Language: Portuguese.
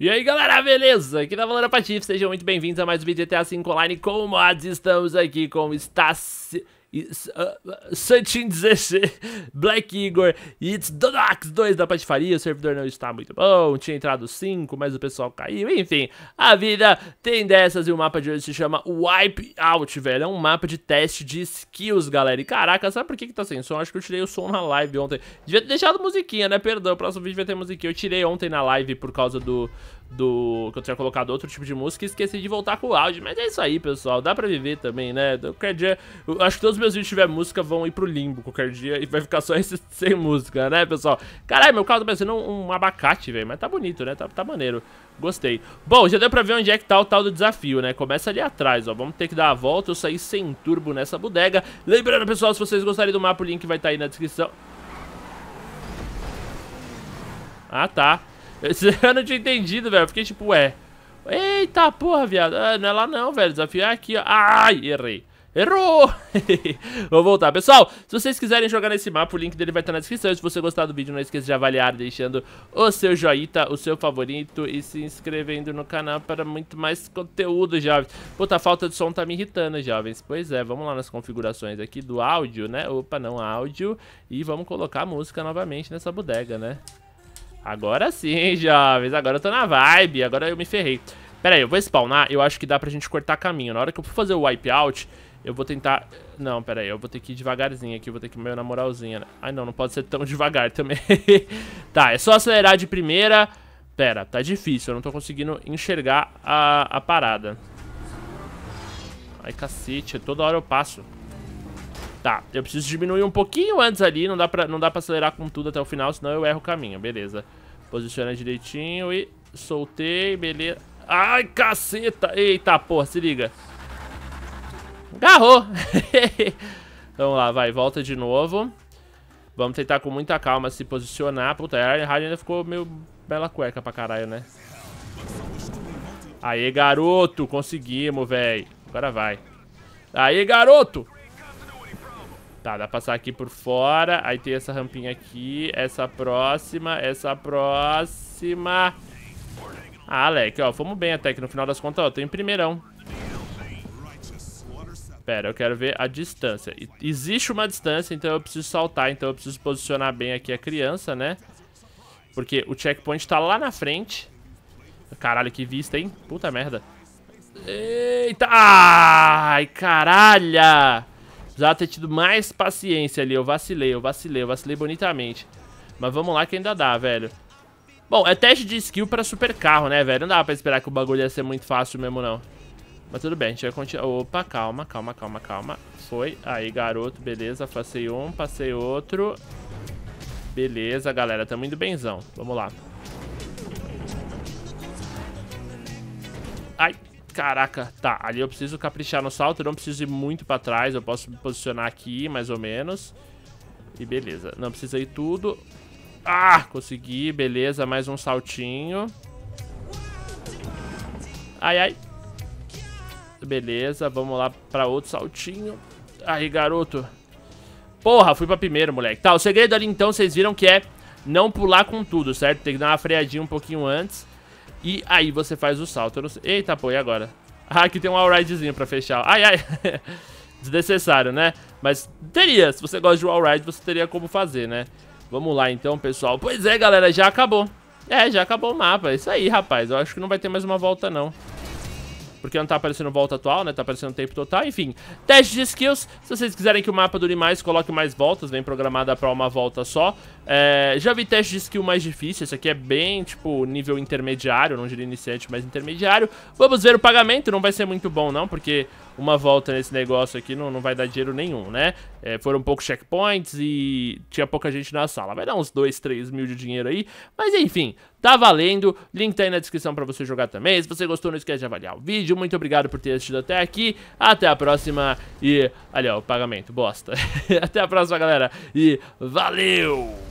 E aí galera, beleza? Aqui tá falando a Patife, sejam muito bem-vindos a mais um vídeo de GTA V Online com mods. Estamos aqui com Estácio... Ah, ah, Santin 16, Black Igor e It's Donax 2 da patifaria. O servidor não está muito bom, tinha entrado 5, mas o pessoal caiu. Enfim, a vida tem dessas e o mapa de hoje se chama Wipe Out, velho. É um mapa de teste de skills, galera. E caraca, sabe por que, que tá sem som? Acho que eu tirei o som na live ontem. Devia ter deixado musiquinha, né? Perdão, o próximo vídeo vai ter musiquinha. Eu tirei ontem na live por causa do, do que eu tinha colocado outro tipo de música e esqueci de voltar com o áudio. Mas é isso aí, pessoal. Dá pra viver também, né? Qualquer dia, eu acho que todos os meus vídeos tiver música vão ir pro limbo qualquer dia e vai ficar só esse sem música, né, pessoal? Caralho, meu carro tá parecendo um, um abacate, velho, mas tá bonito, né? Tá, tá maneiro. Gostei. Bom, já deu pra ver onde é que tá o tal do desafio, né? Começa ali atrás, ó. Vamos ter que dar a volta. Eu saí sem turbo nessa bodega. Lembrando, pessoal, se vocês gostarem do mapa, o link vai estar tá aí na descrição. Ah, tá. Eu não tinha entendido, velho. Fiquei tipo, ué. Eita porra, viado. Ah, não é lá não, velho. Desafio é aqui, ó. Ai, errei. Errou! Vou voltar. Pessoal, se vocês quiserem jogar nesse mapa, o link dele vai estar na descrição. Se você gostar do vídeo, não esqueça de avaliar, deixando o seu joinha, o seu favorito e se inscrevendo no canal para muito mais conteúdo, jovens. Puta, a falta de som tá me irritando, jovens. Pois é, vamos lá nas configurações aqui do áudio, né? Opa, não, áudio. E vamos colocar a música novamente nessa bodega, né? Agora sim, jovens. Agora eu tô na vibe. Agora eu me ferrei. Pera aí, eu vou spawnar. Eu acho que dá pra gente cortar caminho. Na hora que eu for fazer o wipeout... Eu vou tentar... Não, pera aí, eu vou ter que ir devagarzinho aqui, eu vou ter que ir meio na moralzinha. Né? Ai, não, não pode ser tão devagar também. tá, é só acelerar de primeira. Pera, tá difícil, eu não tô conseguindo enxergar a, a parada. Ai, cacete, toda hora eu passo. Tá, eu preciso diminuir um pouquinho antes ali, não dá pra, não dá pra acelerar com tudo até o final, senão eu erro o caminho, beleza. Posiciona direitinho e soltei, beleza. Ai, caceta! Eita, porra, se liga. Agarrou! Vamos lá, vai, volta de novo. Vamos tentar com muita calma se posicionar. Puta, a Ironhide ainda ficou meio bela cueca pra caralho, né? Aê, garoto! Conseguimos, velho. Agora vai. Aê, garoto! Tá, dá pra passar aqui por fora. Aí tem essa rampinha aqui. Essa próxima. Essa próxima. Ah, Alec, ó. Fomos bem até que no final das contas, ó. Tô em primeirão. Pera, eu quero ver a distância. Existe uma distância, então eu preciso saltar. Então eu preciso posicionar bem aqui a criança, né? Porque o checkpoint tá lá na frente. Caralho, que vista, hein? Puta merda. Eita! Ai, caralho! Precisava ter tido mais paciência ali. Eu vacilei, eu vacilei, eu vacilei bonitamente. Mas vamos lá que ainda dá, velho. Bom, é teste de skill pra super carro, né, velho? Não dava pra esperar que o bagulho ia ser muito fácil mesmo, não. Mas tudo bem, a gente vai continuar. Opa, calma, calma, calma, calma. Foi. Aí, garoto, beleza. Passei um, passei outro. Beleza, galera. Tamo indo benzão. Vamos lá. Ai, caraca. Tá, ali eu preciso caprichar no salto. Eu não preciso ir muito pra trás. Eu posso me posicionar aqui, mais ou menos. E beleza. Não precisa ir tudo. Ah, consegui. Beleza, mais um saltinho. Ai, ai beleza. Vamos lá pra outro saltinho. Aí, garoto. Porra, fui pra primeiro, moleque. Tá, o segredo ali, então, vocês viram que é não pular com tudo, certo? Tem que dar uma freadinha um pouquinho antes. E aí você faz o salto. Não... Eita, pô, e agora? Ah, aqui tem um all pra fechar. Ai, ai. Desnecessário, né? Mas teria. Se você gosta de all você teria como fazer, né? Vamos lá, então, pessoal. Pois é, galera, já acabou. É, já acabou o mapa. É isso aí, rapaz. Eu acho que não vai ter mais uma volta, não. Porque não tá aparecendo volta atual, né? Tá aparecendo tempo total, enfim. Teste de skills. Se vocês quiserem que o mapa dure mais, coloque mais voltas. Vem programada pra uma volta só. É, já vi teste de skill mais difícil. Esse aqui é bem, tipo, nível intermediário. Não diria iniciante, mas intermediário. Vamos ver o pagamento. Não vai ser muito bom, não, porque uma volta nesse negócio aqui não, não vai dar dinheiro nenhum, né? É, foram poucos checkpoints e tinha pouca gente na sala. Vai dar uns 2, 3 mil de dinheiro aí. Mas enfim, tá valendo. Link tá aí na descrição pra você jogar também. Se você gostou, não esquece de avaliar o vídeo. Muito obrigado por ter assistido até aqui. Até a próxima e... Ali, ó, o pagamento, bosta. até a próxima, galera. E valeu!